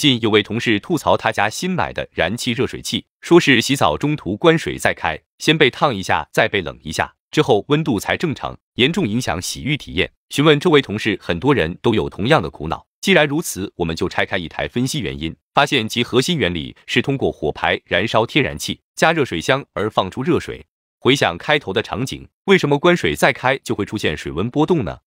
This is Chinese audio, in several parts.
近有位同事吐槽他家新买的燃气热水器，说是洗澡中途关水再开，先被烫一下，再被冷一下，之后温度才正常，严重影响洗浴体验。询问周围同事，很多人都有同样的苦恼。既然如此，我们就拆开一台分析原因，发现其核心原理是通过火排燃烧天然气加热水箱而放出热水。回想开头的场景，为什么关水再开就会出现水温波动呢？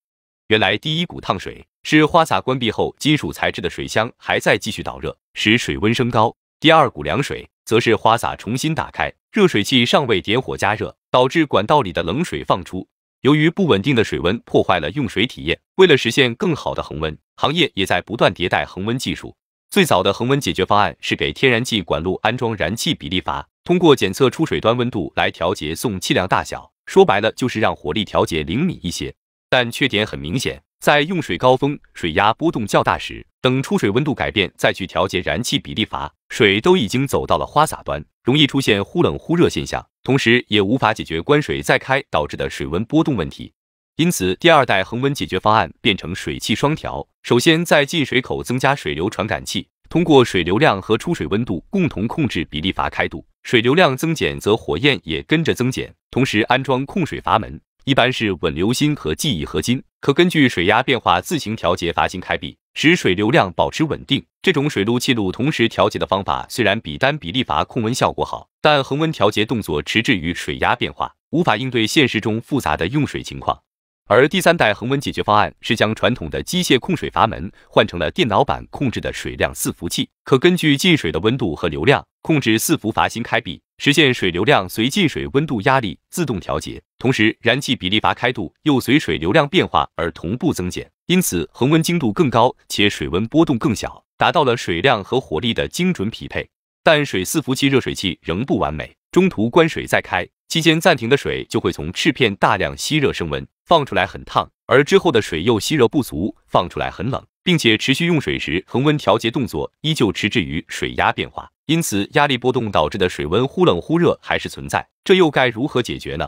原来第一股烫水。是花洒关闭后，金属材质的水箱还在继续导热，使水温升高。第二股凉水，则是花洒重新打开，热水器尚未点火加热，导致管道里的冷水放出。由于不稳定的水温破坏了用水体验。为了实现更好的恒温，行业也在不断迭代恒温技术。最早的恒温解决方案是给天然气管路安装燃气比例阀，通过检测出水端温度来调节送气量大小，说白了就是让火力调节灵敏一些。但缺点很明显。在用水高峰、水压波动较大时，等出水温度改变再去调节燃气比例阀，水都已经走到了花洒端，容易出现忽冷忽热现象，同时也无法解决关水再开导致的水温波动问题。因此，第二代恒温解决方案变成水气双调。首先在进水口增加水流传感器，通过水流量和出水温度共同控制比例阀开度，水流量增减则火焰也跟着增减。同时安装控水阀门，一般是稳流芯和记忆合金。可根据水压变化自行调节阀芯开闭，使水流量保持稳定。这种水路气路同时调节的方法，虽然比单比例阀控温效果好，但恒温调节动作迟滞于水压变化，无法应对现实中复杂的用水情况。而第三代恒温解决方案是将传统的机械控水阀门换成了电脑板控制的水量伺服器，可根据进水的温度和流量控制伺服阀芯开闭，实现水流量随进水温度、压力自动调节，同时燃气比例阀开度又随水流量变化而同步增减，因此恒温精度更高且水温波动更小，达到了水量和火力的精准匹配。但水伺服器热水器仍不完美，中途关水再开期间暂停的水就会从翅片大量吸热升温。放出来很烫，而之后的水又吸热不足，放出来很冷，并且持续用水时，恒温调节动作依旧迟滞于水压变化，因此压力波动导致的水温忽冷忽热还是存在。这又该如何解决呢？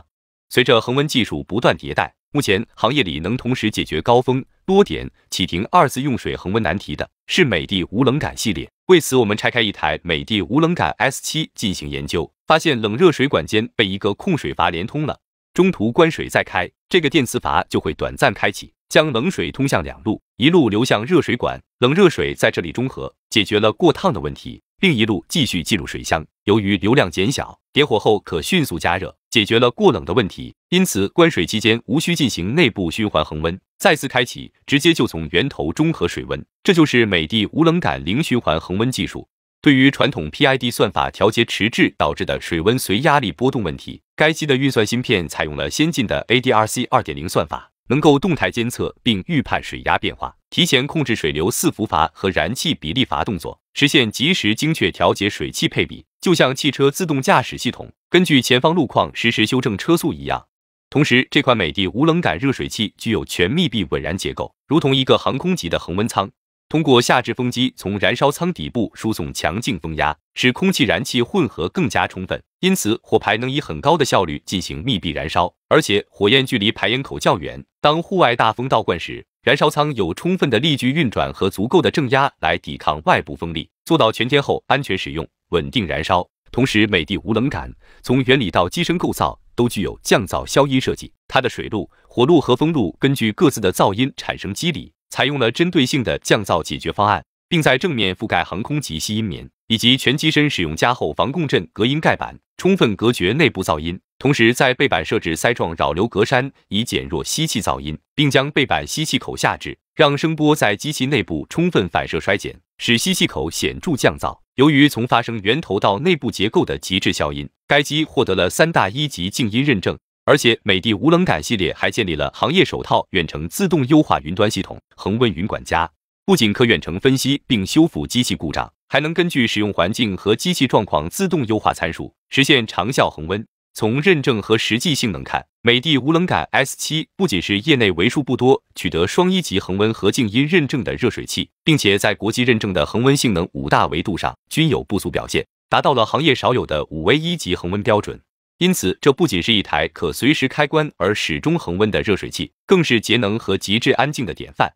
随着恒温技术不断迭代，目前行业里能同时解决高峰、多点启停二次用水恒温难题的是美的无冷感系列。为此，我们拆开一台美的无冷感 S 七进行研究，发现冷热水管间被一个控水阀连通了。中途关水再开，这个电磁阀就会短暂开启，将冷水通向两路，一路流向热水管，冷热水在这里中和，解决了过烫的问题；另一路继续进入水箱。由于流量减小，点火后可迅速加热，解决了过冷的问题。因此，关水期间无需进行内部循环恒温，再次开启，直接就从源头中和水温。这就是美的无冷感零循环恒温技术。对于传统 PID 算法调节迟滞导致的水温随压力波动问题，该机的运算芯片采用了先进的 ADRC 二点零算法，能够动态监测并预判水压变化，提前控制水流四服阀和燃气比例阀动作，实现及时精确调节水汽配比，就像汽车自动驾驶系统根据前方路况实时修正车速一样。同时，这款美的无冷感热水器具有全密闭稳燃结构，如同一个航空级的恒温舱。通过下置风机从燃烧舱底部输送强劲风压，使空气燃气混合更加充分，因此火排能以很高的效率进行密闭燃烧，而且火焰距离排烟口较远。当户外大风倒灌时，燃烧舱有充分的力矩运转和足够的正压来抵抗外部风力，做到全天候安全使用、稳定燃烧，同时美的无冷感。从原理到机身构造都具有降噪消音设计。它的水路、火路和风路根据各自的噪音产生机理。采用了针对性的降噪解决方案，并在正面覆盖航空级吸音棉，以及全机身使用加厚防共振隔音盖板，充分隔绝内部噪音。同时，在背板设置塞状扰流格栅，以减弱吸气噪音，并将背板吸气口下置，让声波在机器内部充分反射衰减，使吸气口显著降噪。由于从发生源头到内部结构的极致消音，该机获得了三大一级静音认证。而且美的无冷感系列还建立了行业首套远程自动优化云端系统恒温云管家，不仅可远程分析并修复机器故障，还能根据使用环境和机器状况自动优化参数，实现长效恒温。从认证和实际性能看，美的无冷感 S 七不仅是业内为数不多取得双一级恒温和静音认证的热水器，并且在国际认证的恒温性能五大维度上均有不俗表现，达到了行业少有的五 A 一级恒温标准。因此，这不仅是一台可随时开关而始终恒温的热水器，更是节能和极致安静的典范。